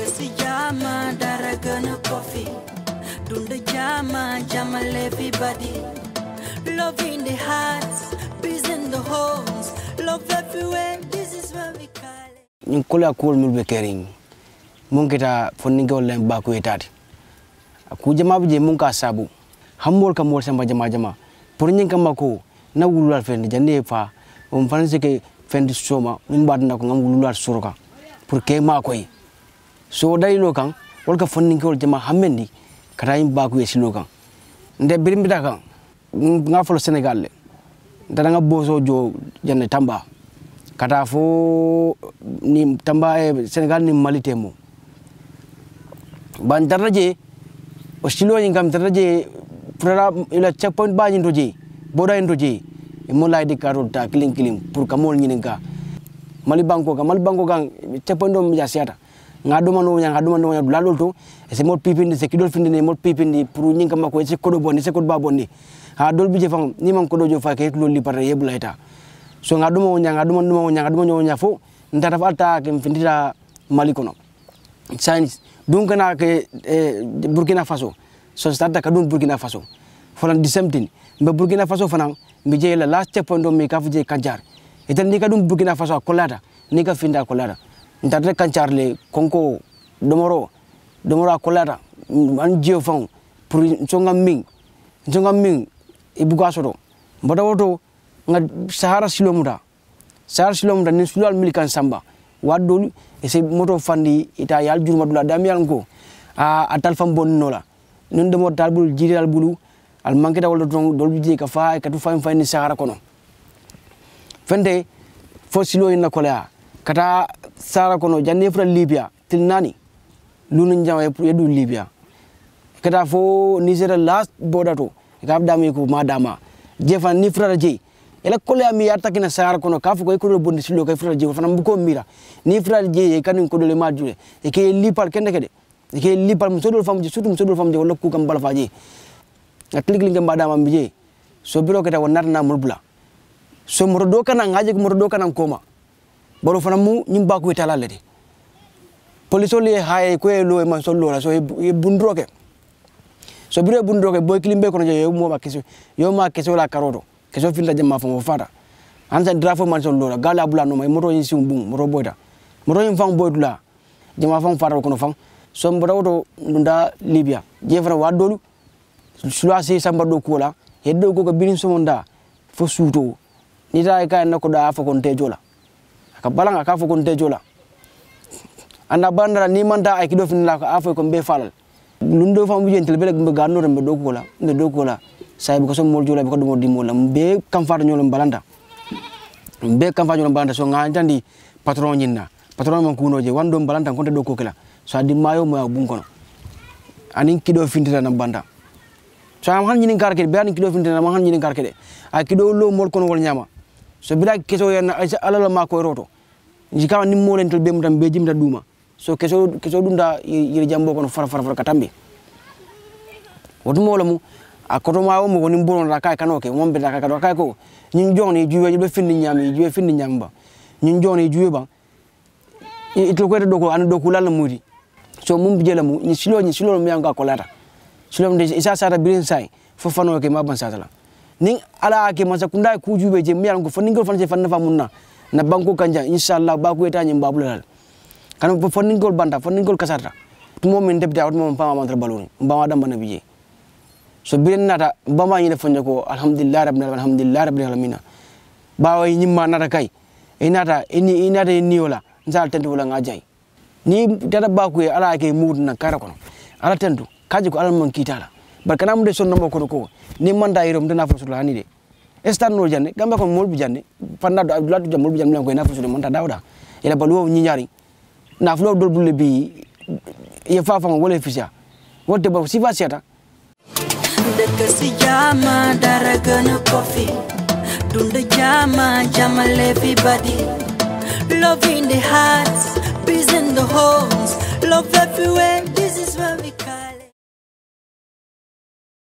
Kesi jama dara gonna coffee Dunda jama jamal everybody Love in the hearts, peace in the homes Love everywhere, this is where we call it Nkula kuul mulbe kering mbaku Kujama bije jama jama Purinyen kamako na wulwal fendi jane fa Umfanisi ke fendi soma Umbatina kunga wulwal suruka Purke makoyi so dayino ka fonni ko jama hammen ndi kata yim bakuye silo kang nde bida kang nga folo senegal le ntata nga boso jo jande tamba kata fo ni tamba e senegal ni malite mo ban daraje o silo yin kam daraje pura ila checkpoint yin doje boda bodayin doje e mulai di karol ta kling kilim pour kamol ka mali banko kan mali banko kan checkpoint mi mija ya siyata ngaduma no nyanga duma no nyanga lalol to ese mot pipindi se kidol findini mot pipindi pour nyinga mako ese kodo bonni se kodo babonni ha dol bije fam ni man kodo jo fa ke lol li pare yebula ita so ngaduma o nyanga duma duma nyanga duma nyo nyafo ndata falta ke findira malikono science dun kana ke eh, burkina faso so stata ka dun burkina faso folan di mbe burkina faso fana mbe je la last step mi ka kanjar etan ni ka dun burkina faso kolada ni ka finda kolada ntarne kancarle konko domoro domoro akolata an jio fang pour ntsonga ming ntsonga ming ibu gasoro mbada woto nga sahara silomuda sahara silomuda ni sulal milikan samba waddol ese moto fandi ita yal jurma dula damial ngo a ah, atal fam bon nola non demo talbul jiral bulu al manke dawol do dol bi ka fa ka tu fam fam ni sahara kono fende fosilo ina kolea kata sara kono kɔnɔ ja libya til nani lunu jama ye du libya kata fo nigeria last border to i dami ko madama dama ni fɔra je yala kolo ya mi ya takina sahara kɔnɔ k'a fɔ ko i kodole bondi silo ka i je o fana ko mira ni fɔra je e kanin ko kodole ma jure i ke lipal kende kede i ke lipal muso dol fam je surtout muso dol famu je wala ku kam balfa je na tilikili ke ma mi je so biro kata wonnata na mulbula so murdo kana ngaje murdo kana koma baro fana mu ñu ba ku tala le police le haye ko lo e man sollo la so e bundroke so bire bundroke boy kilimbe kono je yo mo ba keso yo ma keso la karodo keso finta jemma fo mo fata an san drafo man sollo la gala bula no mai moto yin sum bum moto boyda moto yin fang boydula jemma fang fara kono fang so mbodo do ndunda libya je fana wa dolu sula se samba do ko la heddo ko ko birin so monda fo suuto ni ta ka na ko da fo kon tejola ka balanga kafu fo jola anda bandara ni manda ay kido finila ka afo ko be falal lundo fam bujen tel bele be ganno rembe do kola be do kola say ko so mol jola be ko dum di mola be kam fa ñolum balanda be kam fa ñolum balanda so ngantandi patron nyinna patron man kuno je wando balanda konte do kokela so di mayo mo bu kono anin kido fintira na banda so am han nyinin karke be anin kido fintira ma han nyinin karke de kido lo mol kono wol nyama so bila keso yana alala ma ko koyroto jikawa nimmolentel be mutam be jimta duma so keso keso ɗum da yere jambo kono far far far ka tambe wotumowolo mu a kotoma wo ni nin bolonta kay kano ke mon beta kay kadoa kay ko ni joni juwe be finni nyami juwe finni nyamba ni ñin joni juwe ba ko koyta doko ana doku lalla muudi so mum bi jelamu ni silo ñi silolo miyam ka kolata silo de isa sara birin sai fo fanoke ma ban satala ning ala ke masa kunda ku jube je mi yalango fo ningol fanje fanna famunna na banko kanja inshallah ba ku eta nyim babulal kan fo ningol banda fo ningol kasarta tumo min debda wat mom fama mantra baloni mbama dam bana biye so biren nata ma yina fanje ko alhamdulillah rabbil alamin alhamdulillah rabbil alamin ba wa bawa ma nata kai inata ini inata ni wala nzal tente wala ngajai ni dada ba ku ala ke mudna karakon ala tentu kaji ko alman kitala barkana mu de sonna mo ko ni manda yirom dana fo sulu hanide estan no janne gamba ko molbi janne fanda do abdullah jam molbi janne ko na fo sulu monta dawda ila baluwo nyi nyari na flo dol bulle bi ye fa fa wala fisia wote ba si fa siata dëkk si jaama dara gëna ko fi dund jaama jamale fi badi love in the hearts peace in the homes love everywhere this is where we come